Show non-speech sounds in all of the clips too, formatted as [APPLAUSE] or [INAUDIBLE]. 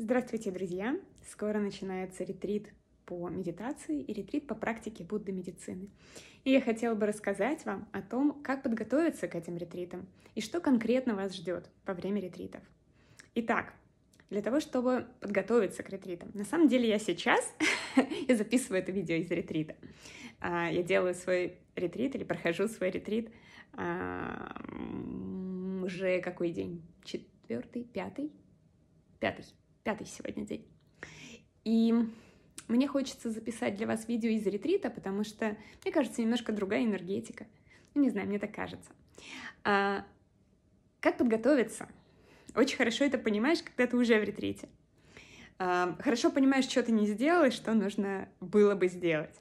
Здравствуйте, друзья! Скоро начинается ретрит по медитации и ретрит по практике Будды медицины. И я хотела бы рассказать вам о том, как подготовиться к этим ретритам и что конкретно вас ждет во время ретритов. Итак, для того, чтобы подготовиться к ретритам. На самом деле я сейчас [LAUGHS] я записываю это видео из ретрита. А, я делаю свой ретрит или прохожу свой ретрит а, уже какой день? Четвертый, пятый? Пятый пятый сегодня день. И мне хочется записать для вас видео из ретрита, потому что, мне кажется, немножко другая энергетика. Ну, не знаю, мне так кажется. А, как подготовиться? Очень хорошо это понимаешь, когда ты уже в ретрите. А, хорошо понимаешь, что ты не сделал и что нужно было бы сделать.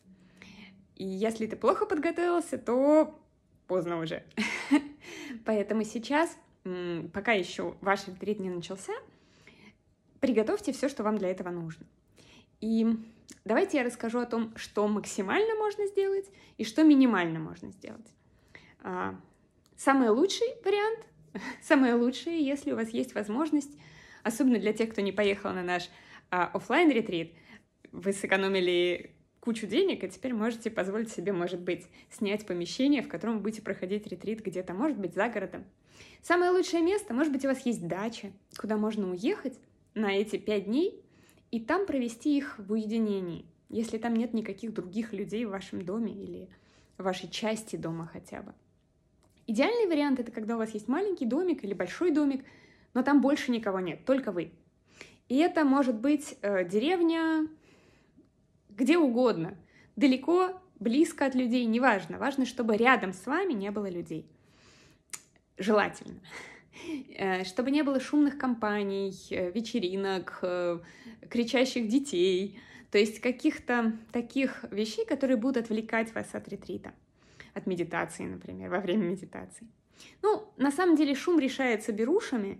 И если ты плохо подготовился, то поздно уже. [LAUGHS] Поэтому сейчас, пока еще ваш ретрит не начался, приготовьте все, что вам для этого нужно. И давайте я расскажу о том, что максимально можно сделать и что минимально можно сделать. А, самый лучший вариант, [LAUGHS] самое лучшее, если у вас есть возможность, особенно для тех, кто не поехал на наш а, офлайн ретрит вы сэкономили кучу денег, и а теперь можете позволить себе, может быть, снять помещение, в котором вы будете проходить ретрит где-то, может быть, за городом. Самое лучшее место, может быть, у вас есть дача, куда можно уехать, на эти пять дней и там провести их в уединении, если там нет никаких других людей в вашем доме или в вашей части дома хотя бы. Идеальный вариант — это когда у вас есть маленький домик или большой домик, но там больше никого нет, только вы. И это может быть э, деревня где угодно, далеко, близко от людей, неважно. Важно, чтобы рядом с вами не было людей. Желательно. Э, чтобы не было шумных компаний, э, вечеринок, э, кричащих детей, то есть каких-то таких вещей, которые будут отвлекать вас от ретрита, от медитации, например, во время медитации. Ну, на самом деле шум решается берушами,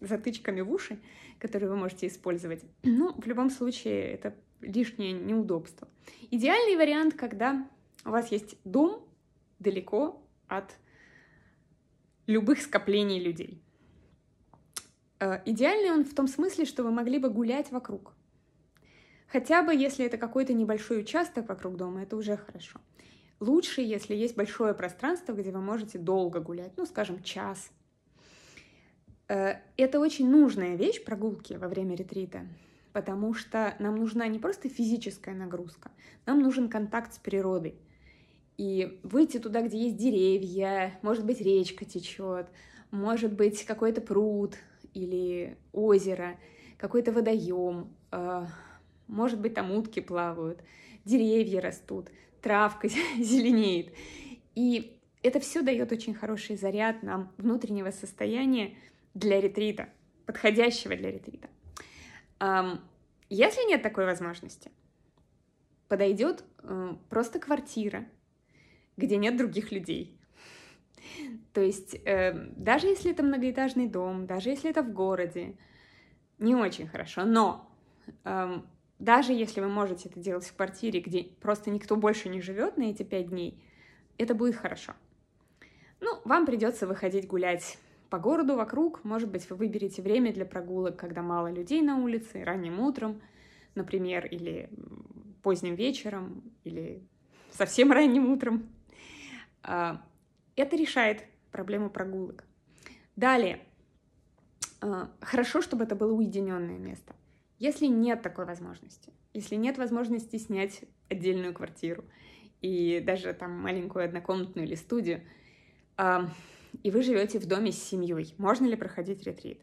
затычками в уши, которые вы можете использовать. Ну, в любом случае, это лишнее неудобство. Идеальный вариант, когда у вас есть дом далеко от любых скоплений людей. Э, идеальный он в том смысле, что вы могли бы гулять вокруг. Хотя бы, если это какой-то небольшой участок вокруг дома, это уже хорошо. Лучше, если есть большое пространство, где вы можете долго гулять, ну, скажем, час. Э, это очень нужная вещь прогулки во время ретрита, потому что нам нужна не просто физическая нагрузка, нам нужен контакт с природой – и выйти туда, где есть деревья, может быть, речка течет, может быть, какой-то пруд или озеро, какой-то водоем, а, может быть, там утки плавают, деревья растут, травка [LAUGHS] зеленеет. И это все дает очень хороший заряд нам внутреннего состояния для ретрита, подходящего для ретрита. Если нет такой возможности, подойдет э, просто квартира, где нет других людей. То есть э, даже если это многоэтажный дом, даже если это в городе, не очень хорошо, но э, даже если вы можете это делать в квартире, где просто никто больше не живет на эти пять дней, это будет хорошо. Ну, вам придется выходить гулять по городу вокруг, может быть, вы выберете время для прогулок, когда мало людей на улице, ранним утром, например, или поздним вечером, или совсем ранним утром. А, это решает проблему прогулок. Далее. А, хорошо, чтобы это было уединенное место. Если нет такой возможности, если нет возможности снять отдельную квартиру и даже там маленькую однокомнатную или студию, а, и вы живете в доме с семьей, можно ли проходить ретрит?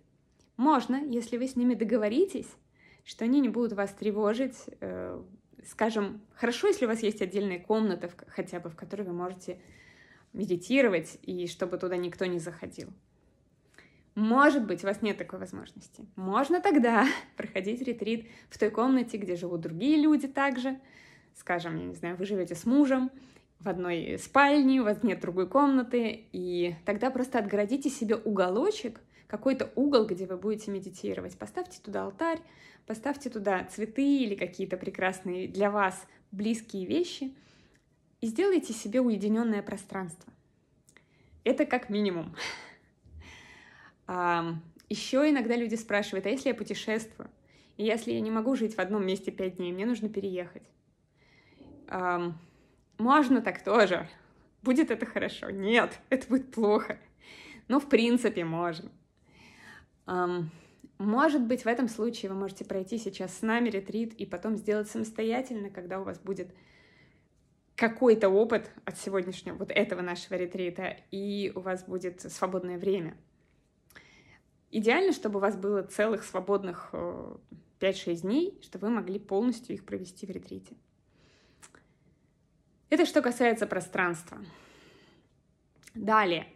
Можно, если вы с ними договоритесь, что они не будут вас тревожить. Э, скажем, хорошо, если у вас есть отдельная комната хотя бы, в которой вы можете медитировать и чтобы туда никто не заходил. Может быть, у вас нет такой возможности. Можно тогда [LAUGHS] проходить ретрит в той комнате, где живут другие люди также. Скажем, я не знаю, вы живете с мужем в одной спальне, у вас нет другой комнаты, и тогда просто отгородите себе уголочек, какой-то угол, где вы будете медитировать. Поставьте туда алтарь, поставьте туда цветы или какие-то прекрасные для вас близкие вещи — и сделайте себе уединенное пространство. Это как минимум. [LAUGHS] Еще иногда люди спрашивают, а если я путешествую? И если я не могу жить в одном месте пять дней, мне нужно переехать. Можно так тоже. Будет это хорошо? Нет, это будет плохо. Но «Ну, в принципе можно. Может быть, в этом случае вы можете пройти сейчас с нами ретрит и потом сделать самостоятельно, когда у вас будет какой-то опыт от сегодняшнего, вот этого нашего ретрита, и у вас будет свободное время. Идеально, чтобы у вас было целых свободных 5-6 э, дней, чтобы вы могли полностью их провести в ретрите. Это что касается пространства. Далее,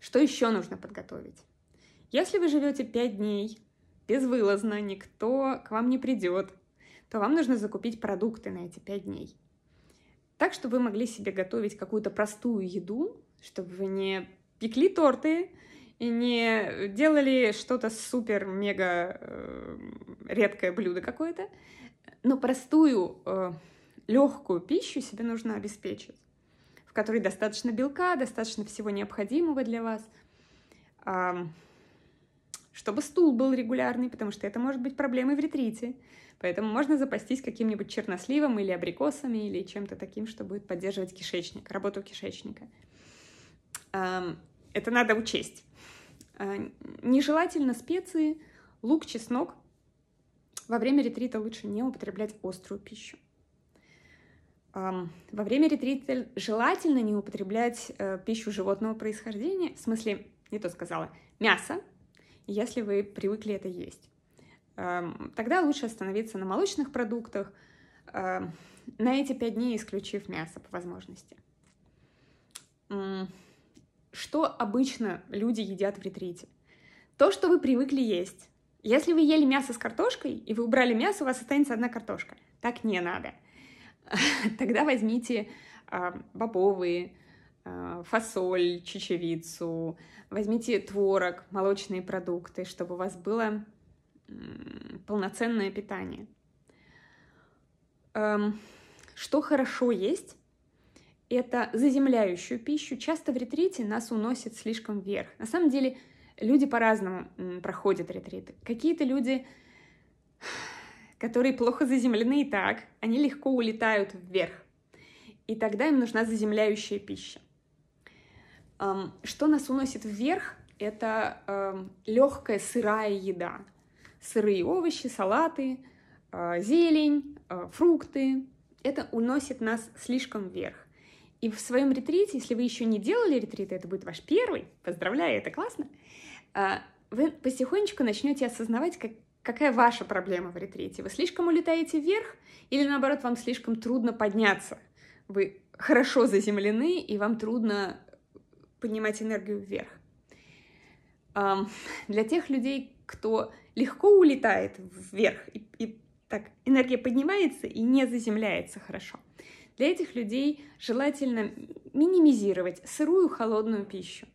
что еще нужно подготовить? Если вы живете 5 дней безвылазно, никто к вам не придет, то вам нужно закупить продукты на эти 5 дней. Так, что вы могли себе готовить какую-то простую еду, чтобы вы не пекли торты, и не делали что-то супер-мега э, редкое блюдо какое-то, но простую э, легкую пищу себе нужно обеспечить, в которой достаточно белка, достаточно всего необходимого для вас. Э, чтобы стул был регулярный, потому что это может быть проблемой в ретрите. Поэтому можно запастись каким-нибудь черносливом или абрикосами или чем-то таким, что будет поддерживать кишечник, работу кишечника. Это надо учесть. А, нежелательно специи, лук, чеснок. Во время ретрита лучше не употреблять острую пищу. Во время ретрита желательно не употреблять э, пищу животного происхождения, в смысле, не то сказала, мясо, если вы привыкли это есть. Эм, тогда лучше остановиться на молочных продуктах, эм, на эти пять дней исключив мясо по возможности. Что обычно люди едят в ретрите? То, что вы привыкли есть. Если вы ели мясо с картошкой, и вы убрали мясо, у вас останется одна картошка. Так не надо. [LAUGHS] Тогда возьмите эм, бобовые, Э, фасоль, чечевицу, возьмите творог, молочные продукты, чтобы у вас было полноценное питание. Эм, что хорошо есть, это заземляющую пищу. Часто в ретрите нас уносит слишком вверх. На самом деле люди по-разному проходят ретриты. Какие-то люди, которые плохо заземлены и так, они легко улетают вверх. И тогда им нужна заземляющая пища. Что нас уносит вверх? Это легкая сырая еда. Сырые овощи, салаты, а, зелень, а, фрукты. Это уносит нас слишком вверх. И в своем ретрите, если вы еще не делали ретрит, а это будет ваш первый, поздравляю, это классно, вы потихонечку начнете осознавать, как, какая ваша проблема в ретрите. Вы слишком улетаете вверх или, наоборот, вам слишком трудно подняться? Вы хорошо заземлены, и вам трудно поднимать энергию вверх. [LAUGHS] Для тех людей, кто легко улетает вверх, и, и так энергия поднимается и не заземляется хорошо. Для этих людей желательно минимизировать сырую холодную пищу,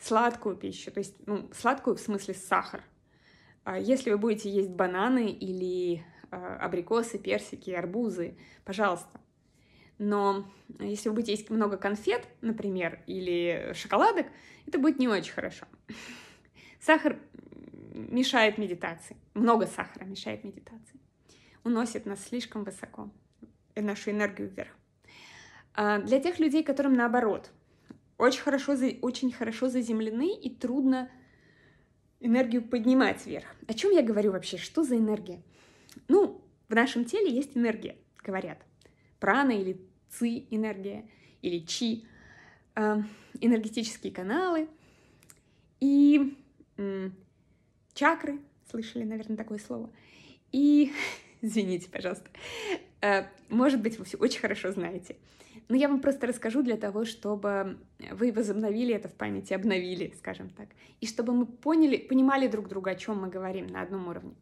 сладкую пищу, то есть ну, сладкую в смысле сахар. А если вы будете есть бананы или а, абрикосы, персики, арбузы, пожалуйста, но если вы будете есть много конфет, например, или шоколадок, это будет не очень хорошо. Сахар мешает медитации. Много сахара мешает медитации. Уносит нас слишком высоко, нашу энергию вверх. А, для тех людей, которым наоборот, очень хорошо, очень хорошо заземлены и трудно энергию поднимать вверх. О чем я говорю вообще? Что за энергия? Ну, в нашем теле есть энергия, говорят. Прана или ци энергия или чи а, энергетические каналы и чакры, слышали, наверное, такое слово. И, [LAUGHS] извините, пожалуйста, э, может быть, вы все очень хорошо знаете. Но я вам просто расскажу для того, чтобы вы возобновили это в памяти, обновили, скажем так, и чтобы мы поняли, понимали друг друга, о чем мы говорим на одном уровне.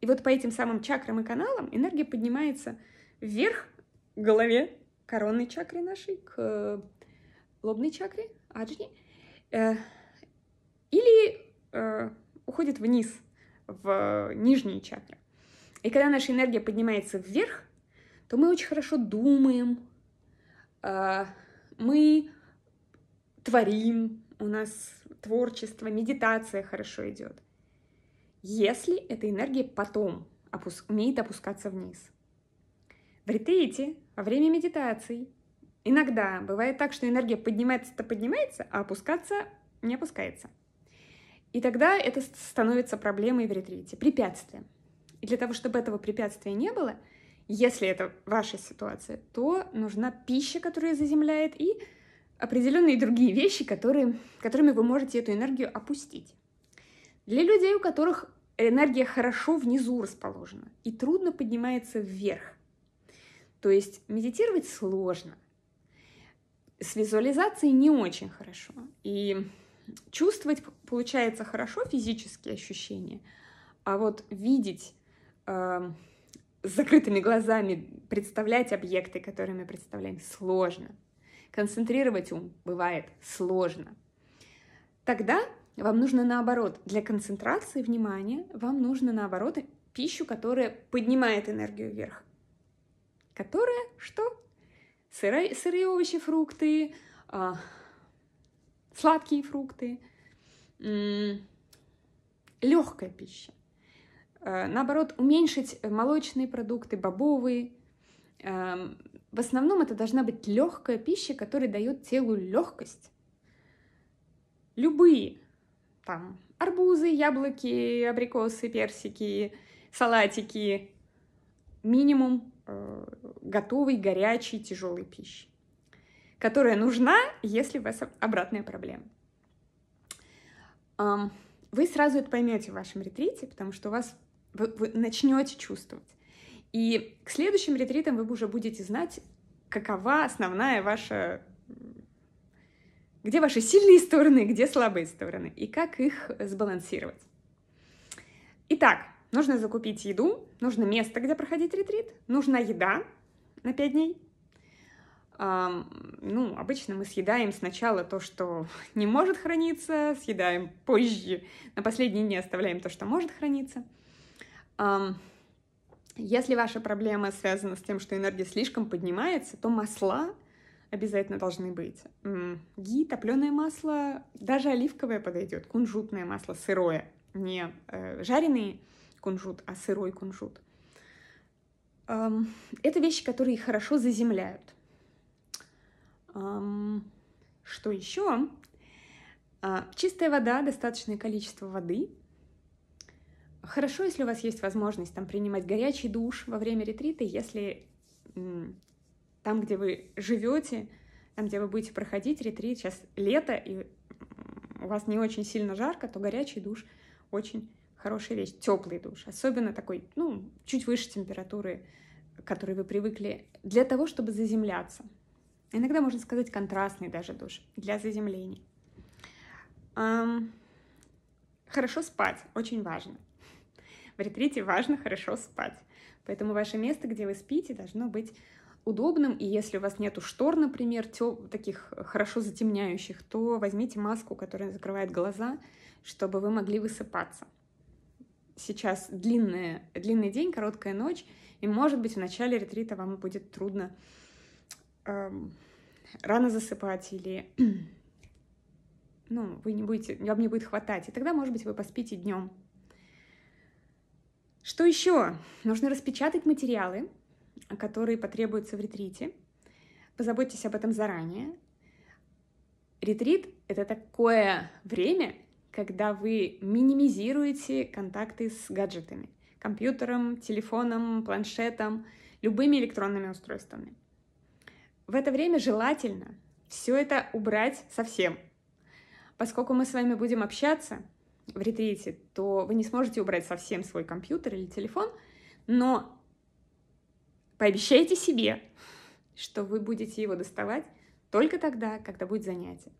И вот по этим самым чакрам и каналам энергия поднимается вверх к голове, коронной чакре нашей, к э, лобной чакре, аджни, э, или э, уходит вниз, в нижние чакры. И когда наша энергия поднимается вверх, то мы очень хорошо думаем, мы творим, у нас творчество, медитация хорошо идет. Если эта энергия потом опус- умеет опускаться вниз в ретрите, во время медитаций. Иногда бывает так, что энергия поднимается-то поднимается, а опускаться не опускается. И тогда это становится проблемой в ретрите, препятствием. И для того, чтобы этого препятствия не было, если это ваша ситуация, то нужна пища, которая заземляет, и определенные другие вещи, которые, которыми вы можете эту энергию опустить. Для людей, у которых энергия хорошо внизу расположена и трудно поднимается вверх, то есть медитировать сложно. С визуализацией не очень хорошо. И чувствовать получается хорошо физические ощущения, а вот видеть э, с закрытыми глазами, представлять объекты, которые мы представляем, сложно. Концентрировать ум бывает сложно. Тогда вам нужно наоборот, для концентрации внимания вам нужно наоборот пищу, которая поднимает энергию вверх которая что? Сырые, сырые овощи, фрукты, а, сладкие фрукты, легкая пища. А, наоборот, уменьшить молочные продукты, бобовые. А, в основном это должна быть легкая пища, которая дает телу легкость. Любые там арбузы, яблоки, абрикосы, персики, салатики. Минимум Э, готовой, горячей, тяжелой пищи, которая нужна, если у вас обратная проблема. Вы сразу это поймете в вашем ретрите, потому что у вас вы, вы начнете чувствовать. И к следующим ретритам вы уже будете знать, какова основная ваша... Где ваши сильные стороны, где слабые стороны, и как их сбалансировать. Итак, Нужно закупить еду, нужно место, где проходить ретрит, нужна еда на 5 дней. Ну, обычно мы съедаем сначала то, что [LAUGHS] не может храниться, съедаем позже, на последние дни оставляем то, что может храниться. Если ваша проблема связана с тем, что энергия слишком поднимается, то масла обязательно должны быть. Ги, топленое масло, даже оливковое подойдет, кунжутное масло, сырое, не э, жареные кунжут, а сырой кунжут. Это вещи, которые хорошо заземляют. Что еще? А, чистая вода, достаточное количество воды. Хорошо, если у вас есть возможность там принимать горячий душ во время ретрита, если там, где вы живете, там, где вы будете проходить ретрит, сейчас лето, и у вас не очень сильно жарко, то горячий душ очень хорошая вещь, теплый душ, особенно такой, ну, чуть выше температуры, к которой вы привыкли, для того, чтобы заземляться. Иногда можно сказать контрастный даже душ для заземлений. Хорошо спать, очень важно. В ретрите важно хорошо спать. Поэтому ваше место, где вы спите, должно быть удобным, и если у вас нету штор, например, тё, таких хорошо затемняющих, то возьмите маску, которая закрывает глаза, чтобы вы могли высыпаться сейчас длинная, длинный день, короткая ночь, и, может быть, в начале ретрита вам будет трудно эм, рано засыпать или ну, вы не будете, вам не будет хватать. И тогда, может быть, вы поспите днем. Что еще? Нужно распечатать материалы, которые потребуются в ретрите. Позаботьтесь об этом заранее. Ретрит — это такое время, когда вы минимизируете контакты с гаджетами, компьютером, телефоном, планшетом, любыми электронными устройствами. В это время желательно все это убрать совсем. Поскольку мы с вами будем общаться в ретрите, то вы не сможете убрать совсем свой компьютер или телефон, но пообещайте себе, что вы будете его доставать только тогда, когда будет занятие.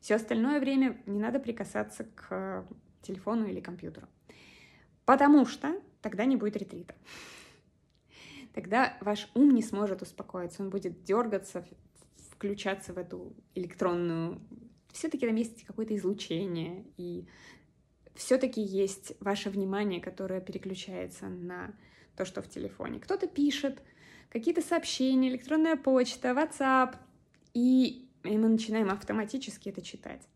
Все остальное время не надо прикасаться к э, телефону или компьютеру. Потому что тогда не будет ретрита. Тогда ваш ум не сможет успокоиться, он будет дергаться, включаться в эту электронную... Все-таки там есть какое-то излучение, и все-таки есть ваше внимание, которое переключается на то, что в телефоне. Кто-то пишет, какие-то сообщения, электронная почта, WhatsApp, и и мы начинаем автоматически это читать.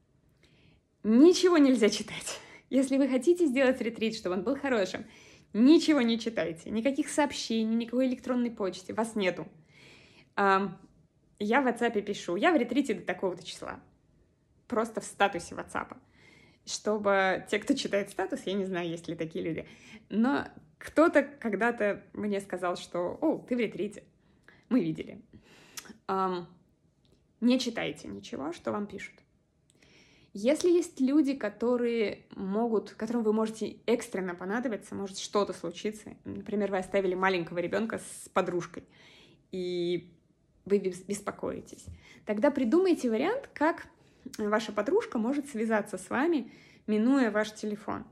Ничего нельзя читать. [LAUGHS] Если вы хотите сделать ретрит, чтобы он был хорошим, ничего не читайте, никаких сообщений, никакой электронной почты, вас нету. Я в WhatsApp пишу, я в ретрите до такого-то числа. Просто в статусе WhatsApp. Чтобы те, кто читает статус, я не знаю, есть ли такие люди, но кто-то когда-то мне сказал, что «О, ты в ретрите». Мы видели. Um, не читайте ничего, что вам пишут. Если есть люди, которые могут, которым вы можете экстренно понадобиться, может что-то случиться, например, вы оставили маленького ребенка с подружкой, и вы беспокоитесь, тогда придумайте вариант, как ваша подружка может связаться с вами, минуя ваш телефон.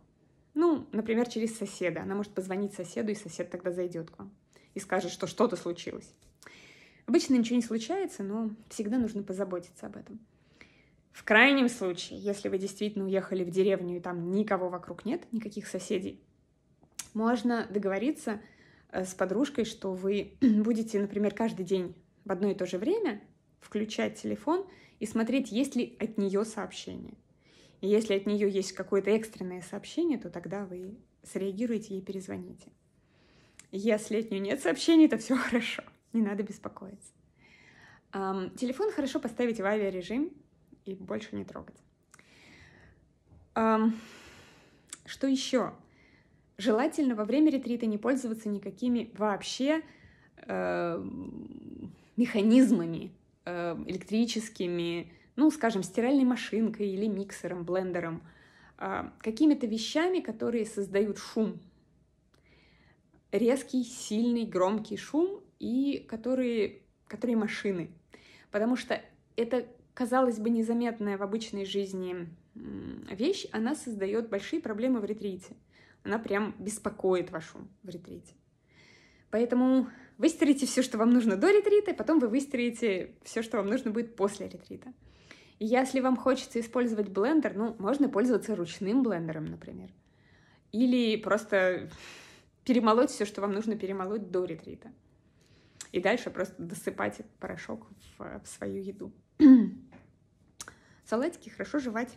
Ну, например, через соседа. Она может позвонить соседу, и сосед тогда зайдет к вам и скажет, что что-то случилось. Обычно ничего не случается, но всегда нужно позаботиться об этом. В крайнем случае, если вы действительно уехали в деревню и там никого вокруг нет, никаких соседей, можно договориться э, с подружкой, что вы [CLEARS THROAT] будете, например, каждый день в одно и то же время включать телефон и смотреть, есть ли от нее сообщение. И если от нее есть какое-то экстренное сообщение, то тогда вы среагируете и перезвоните. Если от нее нет сообщений, то все [LAUGHS] хорошо не надо беспокоиться. Телефон хорошо поставить в авиарежим и больше не трогать. Что еще? Желательно во время ретрита не пользоваться никакими вообще э, механизмами э, электрическими, ну, скажем, стиральной машинкой или миксером, блендером, э, какими-то вещами, которые создают шум. Резкий, сильный, громкий шум и которые, которые машины. Потому что это, казалось бы, незаметная в обычной жизни вещь, она создает большие проблемы в ретрите. Она прям беспокоит вашу в ретрите. Поэтому выстроите все, что вам нужно до ретрита, и потом вы выстроите все, что вам нужно будет после ретрита. И если вам хочется использовать блендер, ну, можно пользоваться ручным блендером, например. Или просто перемолоть все, что вам нужно перемолоть до ретрита. И дальше просто досыпать этот порошок в, в свою еду. [CLEARS THROAT] Салатики хорошо жевать,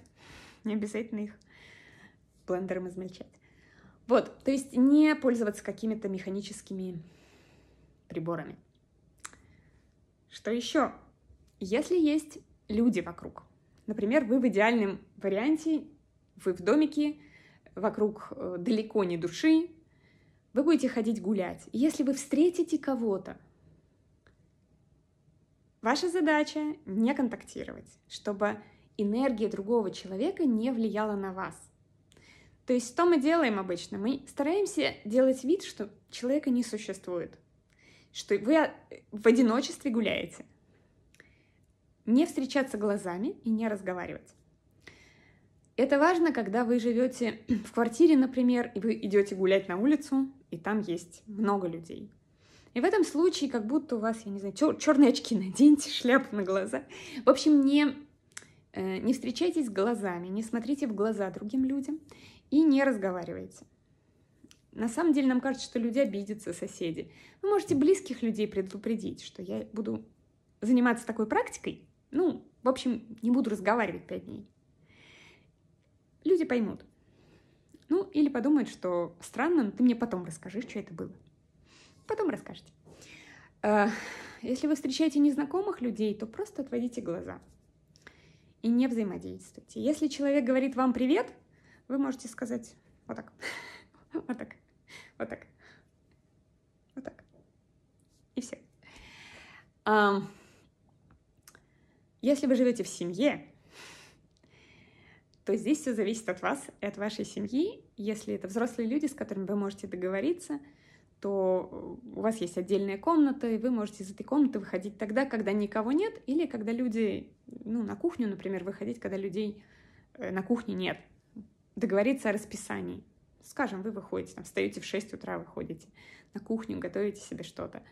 не обязательно их блендером измельчать. Вот, то есть не пользоваться какими-то механическими приборами. Что еще? Если есть люди вокруг, например, вы в идеальном варианте, вы в домике, вокруг э, далеко не души, вы будете ходить гулять. И если вы встретите кого-то, Ваша задача — не контактировать, чтобы энергия другого человека не влияла на вас. То есть что мы делаем обычно? Мы стараемся делать вид, что человека не существует, что вы э, в одиночестве гуляете. Не встречаться глазами и не разговаривать. Это важно, когда вы живете в квартире, например, и вы идете гулять на улицу, и там есть много людей. И в этом случае как будто у вас, я не знаю, чер черные очки наденьте, [LAUGHS] шляпу на глаза. В общем, не, э, не встречайтесь глазами, не смотрите в глаза другим людям и не разговаривайте. На самом деле нам кажется, что люди обидятся, соседи. Вы можете близких людей предупредить, что я буду заниматься такой практикой. Ну, в общем, не буду разговаривать пять дней. Люди поймут. Ну, или подумают, что странно, но ты мне потом расскажи, что это было. Потом расскажете. Э, если вы встречаете незнакомых людей, то просто отводите глаза и не взаимодействуйте. Если человек говорит вам «привет», вы можете сказать вот так, [LAUGHS] вот так, вот так, вот так. И все. Если вы живете в семье, то здесь все зависит от вас и от вашей семьи. Если это взрослые люди, с которыми вы можете договориться – то э, у вас есть отдельная комната, и вы можете из этой комнаты выходить тогда, когда никого нет, или когда люди, ну, на кухню, например, выходить, когда людей э, на кухне нет. Договориться о расписании. Скажем, вы выходите, там, встаете в 6 утра, выходите на кухню, готовите себе что-то.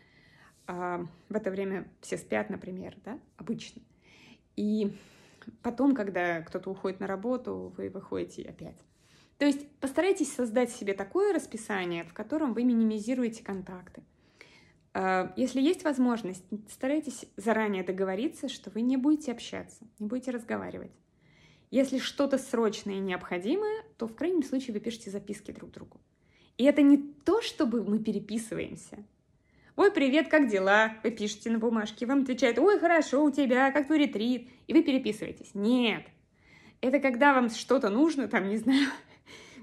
А в это время все спят, например, да, обычно. И потом, когда кто-то уходит на работу, вы выходите опять. То есть постарайтесь создать себе такое расписание, в котором вы минимизируете контакты. Э, если есть возможность, старайтесь заранее договориться, что вы не будете общаться, не будете разговаривать. Если что-то срочное и необходимое, то в крайнем случае вы пишете записки друг другу. И это не то, чтобы мы переписываемся. «Ой, привет, как дела?» Вы пишете на бумажке, вам отвечают «Ой, хорошо, у тебя, как твой ретрит?» И вы переписываетесь. Нет. Это когда вам что-то нужно, там, не знаю,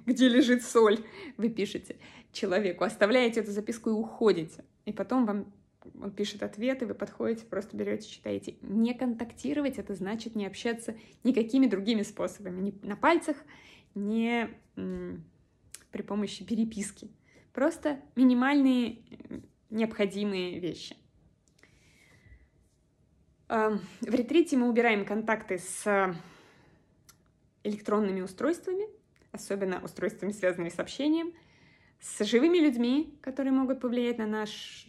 где лежит соль, вы пишете человеку, оставляете эту записку и уходите. И потом вам он пишет и вы подходите, просто берете, читаете. Не контактировать это значит не общаться никакими другими способами, не на пальцах, не при помощи переписки. Просто минимальные необходимые вещи. Эм, в ретрите мы убираем контакты с э, электронными устройствами, особенно устройствами, связанными с общением, с живыми людьми, которые могут повлиять на, наш,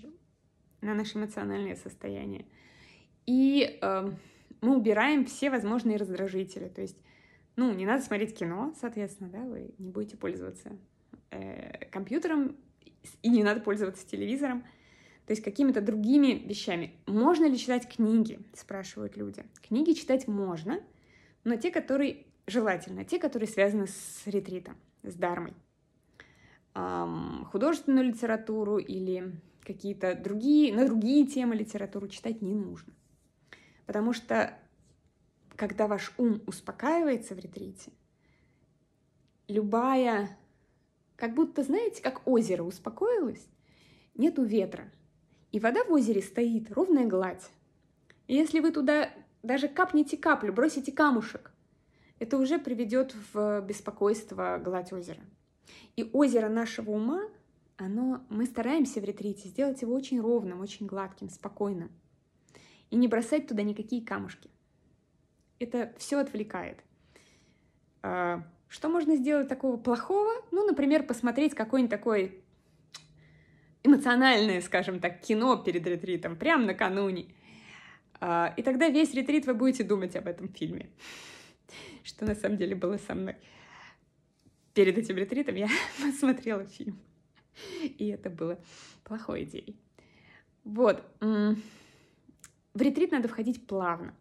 на наше эмоциональное состояние. И э, мы убираем все возможные раздражители. То есть, ну, не надо смотреть кино, соответственно, да, вы не будете пользоваться э, компьютером и не надо пользоваться телевизором. То есть какими-то другими вещами. Можно ли читать книги, спрашивают люди. Книги читать можно, но те, которые Желательно те, которые связаны с ретритом, с дармой. Художественную литературу или какие-то другие, на другие темы литературу читать не нужно. Потому что когда ваш ум успокаивается в ретрите, любая, как будто, знаете, как озеро успокоилось, нету ветра, и вода в озере стоит, ровная гладь. И если вы туда даже капнете каплю, бросите камушек, это уже приведет в беспокойство гладь озера. И озеро нашего ума, оно, мы стараемся в ретрите сделать его очень ровным, очень гладким, спокойным. И не бросать туда никакие камушки. Это все отвлекает. А, что можно сделать такого плохого? Ну, например, посмотреть какой-нибудь такой эмоциональное, скажем так, кино перед ретритом, прямо накануне. А, и тогда весь ретрит вы будете думать об этом фильме. [LAUGHS] что на самом деле было со мной. Перед этим ретритом я [LAUGHS] посмотрела фильм. И это было плохой идеей. Вот. В ретрит надо входить плавно.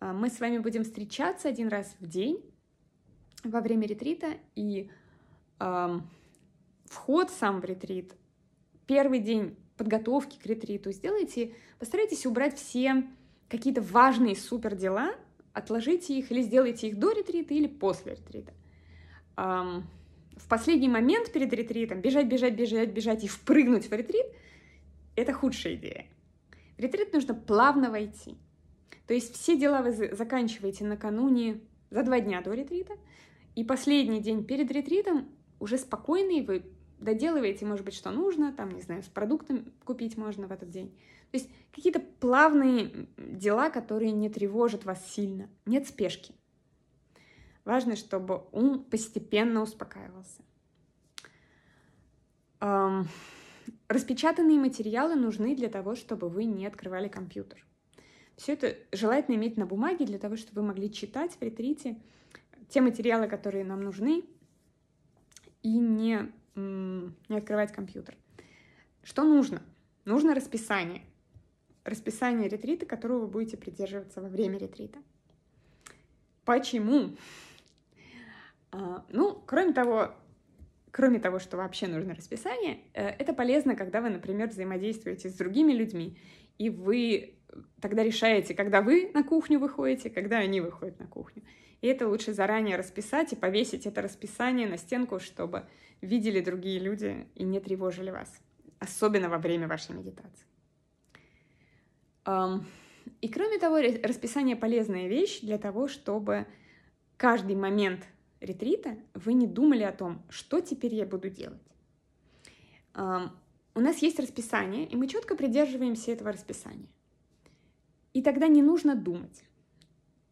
А, мы с вами будем встречаться один раз в день во время ретрита, и э, вход сам в ретрит, первый день подготовки к ретриту сделайте, постарайтесь убрать все какие-то важные супер дела, отложите их или сделайте их до ретрита или после ретрита. В последний момент перед ретритом бежать, бежать, бежать, бежать и впрыгнуть в ретрит – это худшая идея. В ретрит нужно плавно войти. То есть все дела вы заканчиваете накануне, за два дня до ретрита, и последний день перед ретритом уже спокойный, вы доделываете, может быть, что нужно, там, не знаю, с продуктами купить можно в этот день. То есть какие-то плавные дела, которые не тревожат вас сильно. Нет спешки. Важно, чтобы ум постепенно успокаивался. Эм, распечатанные материалы нужны для того, чтобы вы не открывали компьютер. Все это желательно иметь на бумаге для того, чтобы вы могли читать в ретрите те материалы, которые нам нужны, и не, не открывать компьютер. Что нужно? Нужно расписание расписание ретрита, которого вы будете придерживаться во время ретрита. Почему? А, ну, кроме того, кроме того, что вообще нужно расписание, э, это полезно, когда вы, например, взаимодействуете с другими людьми, и вы э, тогда решаете, когда вы на кухню выходите, когда они выходят на кухню. И это лучше заранее расписать и повесить это расписание на стенку, чтобы видели другие люди и не тревожили вас, особенно во время вашей медитации. И кроме того, расписание полезная вещь для того, чтобы каждый момент ретрита вы не думали о том, что теперь я буду делать. У нас есть расписание, и мы четко придерживаемся этого расписания. И тогда не нужно думать.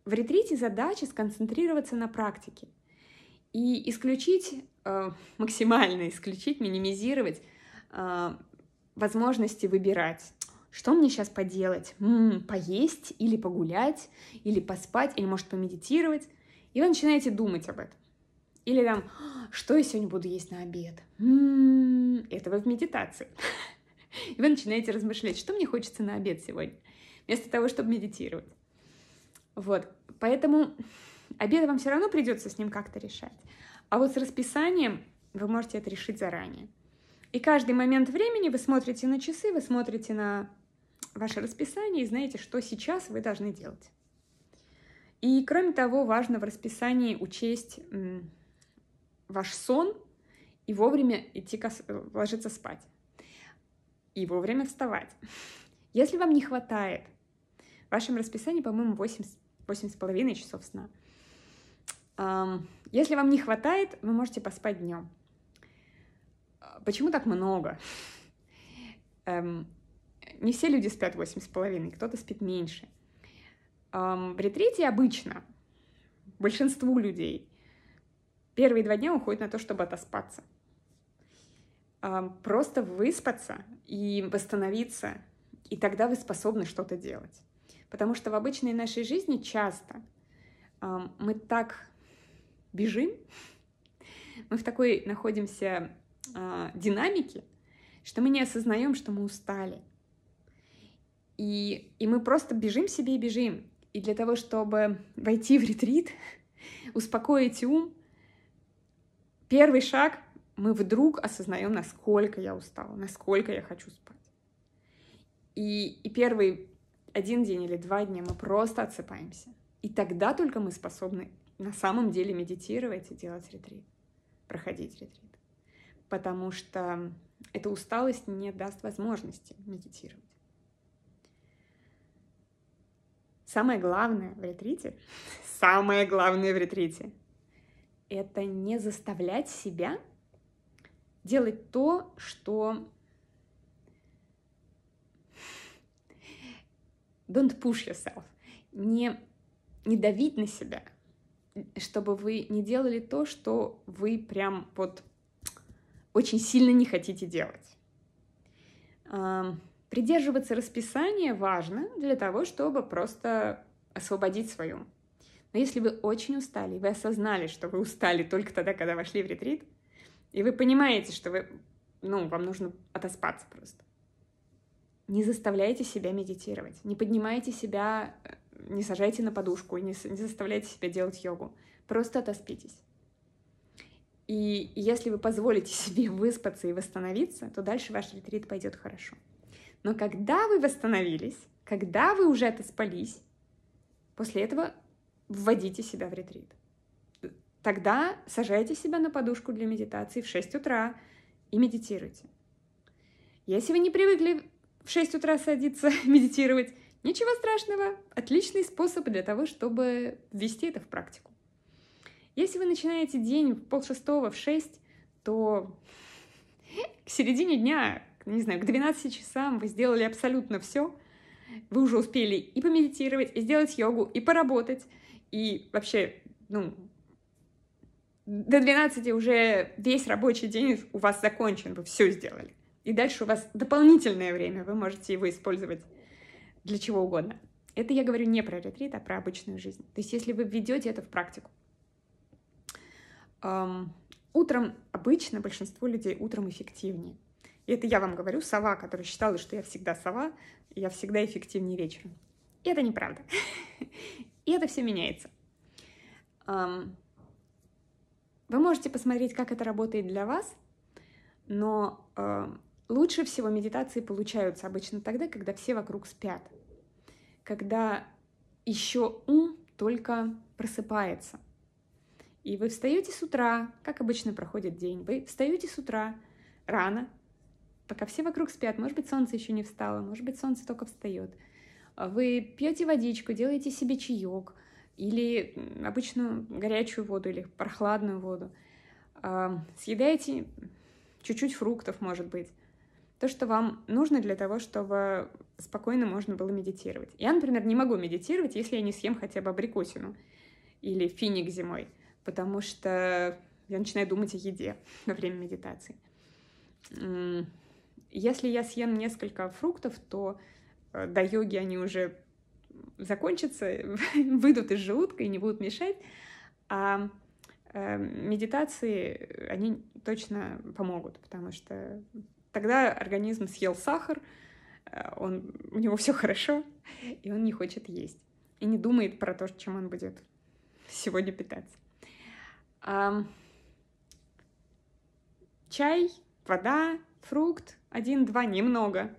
В ретрите задача сконцентрироваться на практике и исключить, э, максимально исключить, минимизировать э, возможности выбирать что мне сейчас поделать? М-м, поесть или погулять, или поспать, или, может, помедитировать? И вы начинаете думать об этом. Или там, «А, что я сегодня буду есть на обед? М-м, это вы в медитации. [LAUGHS] И вы начинаете размышлять, что мне хочется на обед сегодня, вместо того, чтобы медитировать. Вот, поэтому обед вам все равно придется с ним как-то решать. А вот с расписанием вы можете это решить заранее. И каждый момент времени вы смотрите на часы, вы смотрите на ваше расписание и знаете, что сейчас вы должны делать. И кроме того, важно в расписании учесть ваш сон и вовремя идти э, ложиться спать. И вовремя вставать. [LAUGHS] Если вам не хватает, в вашем расписании, по-моему, 8, 8,5 часов сна. Если вам не хватает, вы можете поспать днем. А, почему так много? [LAUGHS] Эм, не все люди спят 8,5, кто-то спит меньше. В ретрите обычно большинству людей первые два дня уходят на то, чтобы отоспаться. Просто выспаться и восстановиться, и тогда вы способны что-то делать. Потому что в обычной нашей жизни часто мы так бежим, [LAUGHS] мы в такой находимся а, динамике, что мы не осознаем, что мы устали – и, и мы просто бежим себе и бежим. И для того, чтобы войти в ретрит, [LAUGHS] успокоить ум, первый шаг мы вдруг осознаем, насколько я устала, насколько я хочу спать. И, и первый один день или два дня мы просто отсыпаемся. И тогда только мы способны на самом деле медитировать и делать ретрит, проходить ретрит. Потому что эта усталость не даст возможности медитировать. Самое главное в ретрите, [LAUGHS] самое главное в ретрите, это не заставлять себя делать то, что... Don't push yourself. Не, не давить на себя, чтобы вы не делали то, что вы прям вот очень сильно не хотите делать. Придерживаться расписания важно для того, чтобы просто освободить свою. Но если вы очень устали, вы осознали, что вы устали только тогда, когда вошли в ретрит, и вы понимаете, что вы, ну, вам нужно отоспаться просто. Не заставляйте себя медитировать, не поднимайте себя, э, не сажайте на подушку, не, не заставляйте себя делать йогу. Просто отоспитесь. И если вы позволите [LAUGHS] себе выспаться и восстановиться, то дальше ваш ретрит пойдет хорошо. Но когда вы восстановились, когда вы уже отоспались, после этого вводите себя в ретрит. Тогда сажайте себя на подушку для медитации в 6 утра и медитируйте. Если вы не привыкли в 6 утра садиться [LAUGHS] медитировать, ничего страшного, отличный способ для того, чтобы ввести это в практику. Если вы начинаете день в полшестого, в шесть, то [LAUGHS] к середине дня не знаю, к 12 часам вы сделали абсолютно все, вы уже успели и помедитировать, и сделать йогу, и поработать, и вообще, ну, до 12 уже весь рабочий день у вас закончен, вы все сделали. И дальше у вас дополнительное время, вы можете его использовать для чего угодно. Это я говорю не про ретрит, а про обычную жизнь. То есть если вы введете это в практику. Эм, утром, обычно большинство людей утром эффективнее. И это я вам говорю, сова, которая считала, что я всегда сова, я всегда эффективнее вечером. И это неправда. [LAUGHS] И это все меняется. Вы можете посмотреть, как это работает для вас, но лучше всего медитации получаются обычно тогда, когда все вокруг спят, когда еще ум только просыпается. И вы встаете с утра, как обычно проходит день, вы встаете с утра рано, пока все вокруг спят, может быть, солнце еще не встало, может быть, солнце только встает. А вы пьете водичку, делаете себе чаек или обычную горячую воду или прохладную воду. А, съедаете чуть-чуть фруктов, может быть. То, что вам нужно для того, чтобы спокойно можно было медитировать. Я, например, не могу медитировать, если я не съем хотя бы абрикосину или финик зимой, потому что я начинаю думать о еде [LAUGHS] во время медитации. Если я съем несколько фруктов, то э, до йоги они уже закончатся, [LAUGHS] выйдут из желудка и не будут мешать. А э, медитации, э, они точно помогут, потому что тогда организм съел сахар, он, у него все хорошо, и он не хочет есть. И не думает про то, чем он будет сегодня питаться. А, чай вода, фрукт, один-два, немного.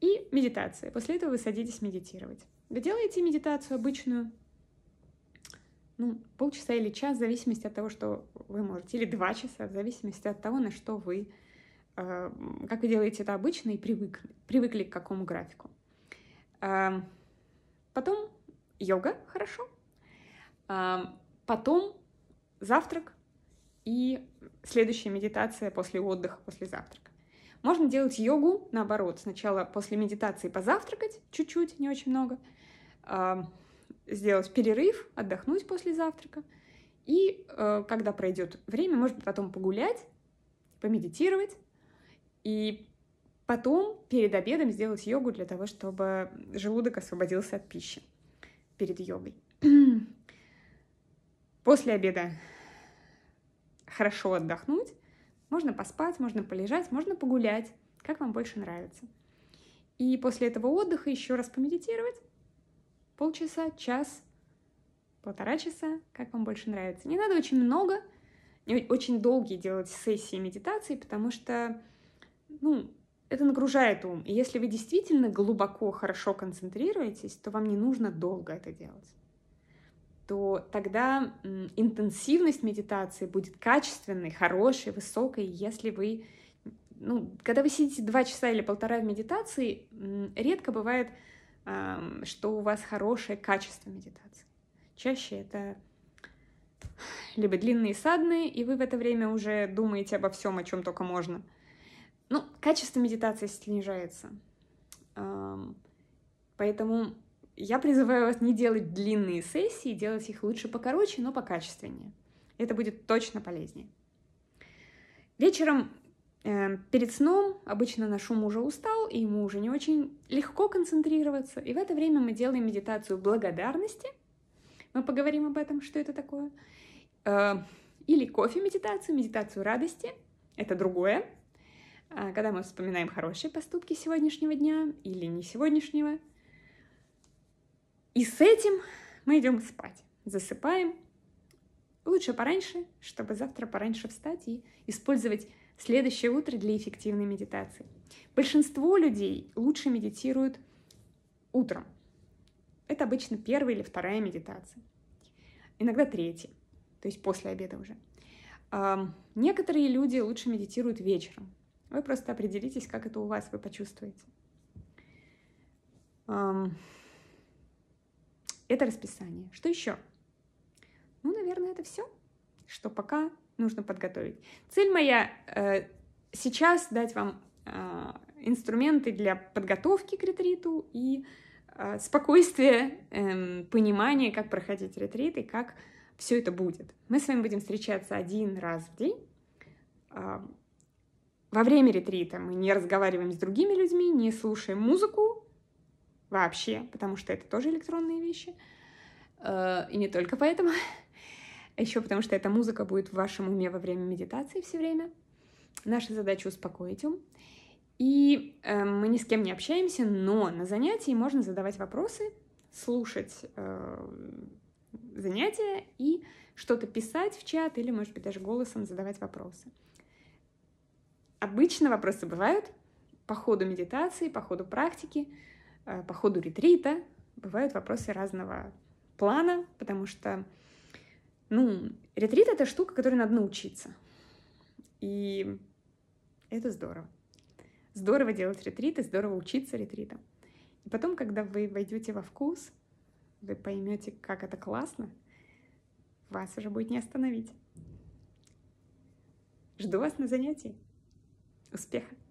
И медитация. После этого вы садитесь медитировать. Вы делаете медитацию обычную, ну, полчаса или час, в зависимости от того, что вы можете, или два часа, в зависимости от того, на что вы, э, как вы делаете это обычно и привыкли, привыкли к какому графику. Э, потом йога, хорошо. Э, потом завтрак, и следующая медитация после отдыха, после завтрака. Можно делать йогу наоборот. Сначала после медитации позавтракать чуть-чуть, не очень много, сделать перерыв, отдохнуть после завтрака. И э, когда пройдет время, может быть, потом погулять, помедитировать. И потом перед обедом сделать йогу для того, чтобы желудок освободился от пищи перед йогой. [CLEARS THROAT] После обеда хорошо отдохнуть, можно поспать, можно полежать, можно погулять, как вам больше нравится. И после этого отдыха еще раз помедитировать полчаса, час, полтора часа, как вам больше нравится. Не надо очень много, очень долгие делать сессии медитации, потому что, ну, это нагружает ум. И если вы действительно глубоко, хорошо концентрируетесь, то вам не нужно долго это делать то тогда интенсивность медитации будет качественной, хорошей, высокой, если вы ну, когда вы сидите два часа или полтора в медитации, редко бывает, что у вас хорошее качество медитации. Чаще это либо длинные садные и вы в это время уже думаете обо всем, о чем только можно. Ну, качество медитации снижается. Поэтому я призываю вас не делать длинные сессии, делать их лучше покороче, но покачественнее. Это будет точно полезнее. Вечером э, перед сном обычно наш ум уже устал, и ему уже не очень легко концентрироваться. И в это время мы делаем медитацию благодарности. Мы поговорим об этом, что это такое. Э, или кофе-медитацию, медитацию радости. Это другое. Э, когда мы вспоминаем хорошие поступки сегодняшнего дня или не сегодняшнего – и с этим мы идем спать. Засыпаем. Лучше пораньше, чтобы завтра пораньше встать и использовать следующее утро для эффективной медитации. Большинство людей лучше медитируют утром. Это обычно первая или вторая медитация. Иногда третья, то есть после обеда уже. Некоторые люди лучше медитируют вечером. Вы просто определитесь, как это у вас, вы почувствуете это расписание. Что еще? Ну, наверное, это все, что пока нужно подготовить. Цель моя э, сейчас дать вам э, инструменты для подготовки к ретриту и э, спокойствия, э, эм, понимания, как проходить ретрит и как все это будет. Мы с вами будем встречаться один раз в день. А, во время ретрита мы не разговариваем с другими людьми, не слушаем музыку, вообще, потому что это тоже электронные вещи. Э, и не только поэтому. [LAUGHS] Еще потому что эта музыка будет в вашем уме во время медитации все время. Наша задача успокоить ум. И э, мы ни с кем не общаемся, но на занятии можно задавать вопросы, слушать э, занятия и что-то писать в чат или, может быть, даже голосом задавать вопросы. Обычно вопросы бывают по ходу медитации, по ходу практики. Э, по ходу ретрита бывают вопросы разного плана, потому что, ну, ретрит — это штука, которой надо научиться. И это здорово. Здорово делать ретриты, здорово учиться ретритам. И потом, когда вы войдете во вкус, вы поймете, как это классно, вас уже будет не остановить. Жду вас на занятии. Успеха!